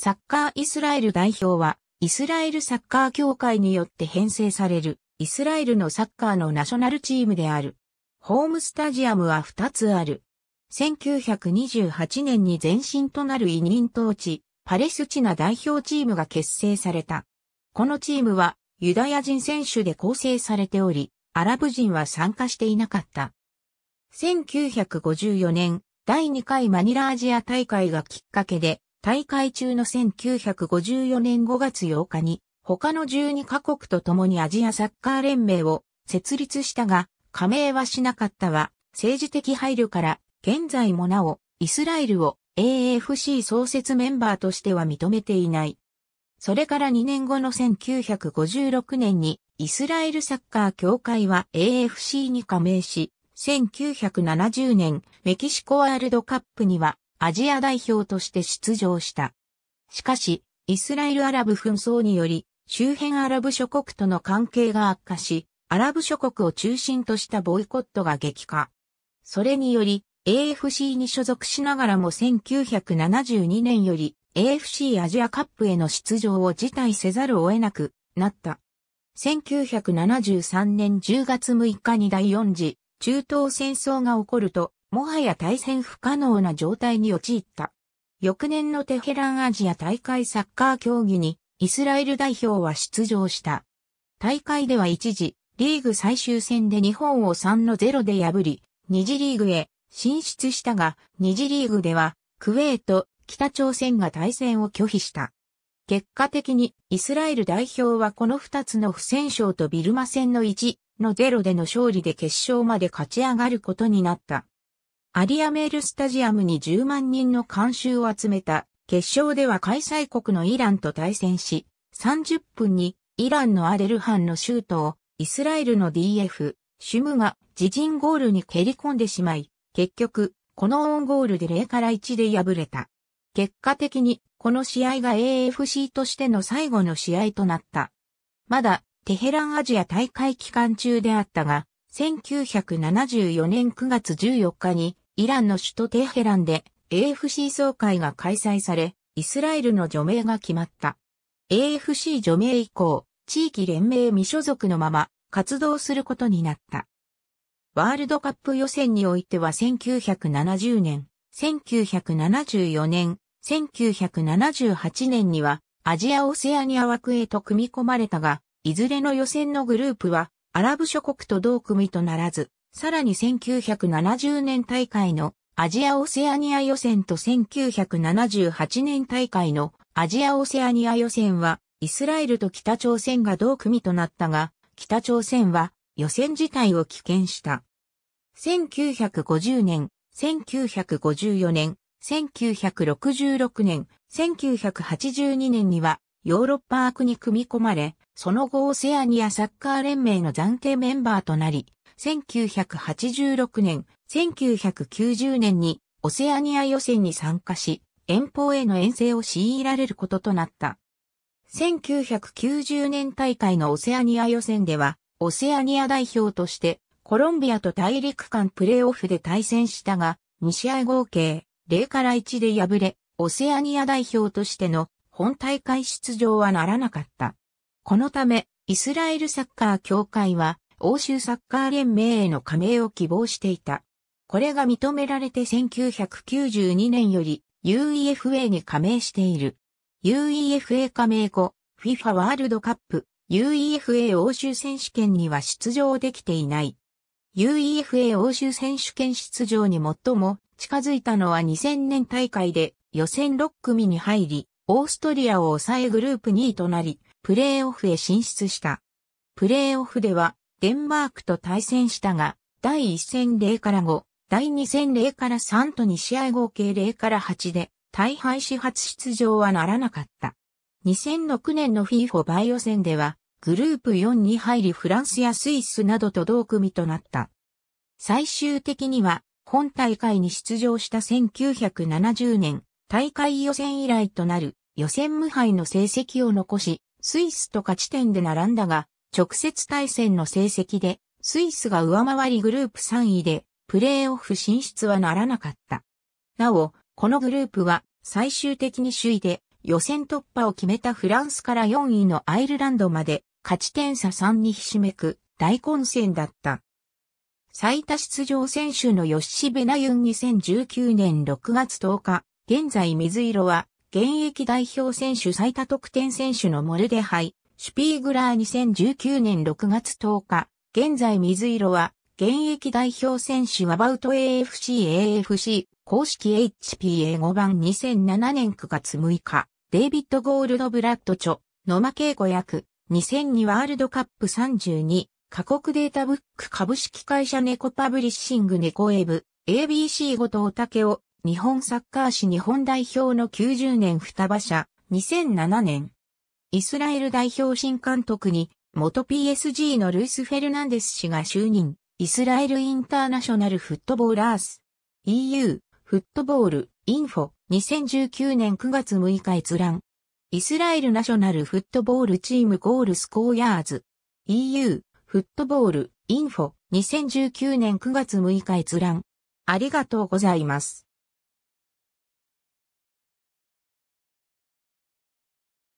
サッカーイスラエル代表は、イスラエルサッカー協会によって編成される、イスラエルのサッカーのナショナルチームである。ホームスタジアムは2つある。1928年に前身となる委任統治、パレスチナ代表チームが結成された。このチームは、ユダヤ人選手で構成されており、アラブ人は参加していなかった。1954年、第2回マニラアジア大会がきっかけで、大会中の1954年5月8日に、他の12カ国と共にアジアサッカー連盟を設立したが、加盟はしなかったは、政治的配慮から、現在もなお、イスラエルを AFC 創設メンバーとしては認めていない。それから2年後の1956年に、イスラエルサッカー協会は AFC に加盟し、1970年、メキシコワールドカップにはアジア代表として出場した。しかし、イスラエルアラブ紛争により、周辺アラブ諸国との関係が悪化し、アラブ諸国を中心としたボイコットが激化。それにより、AFC に所属しながらも1972年より AFC アジアカップへの出場を辞退せざるを得なくなった。1973年10月6日に第4次中東戦争が起こるともはや対戦不可能な状態に陥った。翌年のテヘランアジア大会サッカー競技にイスラエル代表は出場した。大会では一時、リーグ最終戦で日本を3の0で破り、二次リーグへ進出したが、二次リーグではクウェート、北朝鮮が対戦を拒否した。結果的にイスラエル代表はこの2つの不戦勝とビルマ戦の1の0での勝利で決勝まで勝ち上がることになった。アリアメールスタジアムに10万人の観衆を集めた、決勝では開催国のイランと対戦し、30分にイランのアレルハンのシュートをイスラエルの DF、シュムが自陣ゴールに蹴り込んでしまい、結局、このオンゴールで0から1で敗れた。結果的に、この試合が AFC としての最後の試合となった。まだ、テヘランアジア大会期間中であったが、1974年9月14日にイランの首都テヘランで AFC 総会が開催され、イスラエルの除名が決まった。AFC 除名以降、地域連盟未所属のまま活動することになった。ワールドカップ予選においては1970年、1974年、1978年にはアジア・オセアニア枠へと組み込まれたが、いずれの予選のグループはアラブ諸国と同組とならず、さらに1970年大会のアジア・オセアニア予選と1978年大会のアジア・オセアニア予選は、イスラエルと北朝鮮が同組となったが、北朝鮮は予選自体を棄権した。1950年、1954年、1966年、1982年にはヨーロッパ枠に組み込まれ、その後オセアニアサッカー連盟の暫定メンバーとなり、1986年、1990年にオセアニア予選に参加し、遠方への遠征を強いられることとなった。1990年大会のオセアニア予選では、オセアニア代表としてコロンビアと大陸間プレーオフで対戦したが、2試合合計0から1で敗れ、オセアニア代表としての本大会出場はならなかった。このため、イスラエルサッカー協会は欧州サッカー連盟への加盟を希望していた。これが認められて1992年より UEFA に加盟している。UEFA 加盟後、FIFA ワールドカップ UEFA 欧州選手権には出場できていない。UEFA 欧州選手権出場に最も近づいたのは2000年大会で予選6組に入り、オーストリアを抑えグループ2位となり、プレーオフへ進出した。プレーオフではデンマークと対戦したが、第1戦0から5、第2戦0から3と2試合合計0から8で、大敗し初出場はならなかった。2006年の f i f ォバイオ戦では、グループ4に入りフランスやスイスなどと同組となった。最終的には、本大会に出場した1970年、大会予選以来となる予選無敗の成績を残し、スイスと勝ち点で並んだが、直接対戦の成績で、スイスが上回りグループ3位で、プレーオフ進出はならなかった。なお、このグループは最終的に首位で予選突破を決めたフランスから4位のアイルランドまで勝ち点差3にひしめく大混戦だった。最多出場選手のヨッシベナユン2019年6月10日、現在水色は現役代表選手最多得点選手のモルデハイ、シュピーグラー2019年6月10日、現在水色は、現役代表選手はバウト AFC AFC、公式 HP a 5番2007年9月6日、デイビッド・ゴールド・ブラッド著、野間恵子役、2002ワールドカップ32、過酷データブック株式会社猫パブリッシング猫エブ、ABC 後藤けを、日本サッカー史日本代表の90年双葉社、2007年。イスラエル代表新監督に、元 PSG のルイス・フェルナンデス氏が就任、イスラエルインターナショナルフットボーラース、EU、フットボール、インフォ、2019年9月6日閲覧。イスラエルナショナルフットボールチームゴールスコーヤーズ、EU、フットボール、インフォ、2019年9月6日閲覧。ありがとうございます。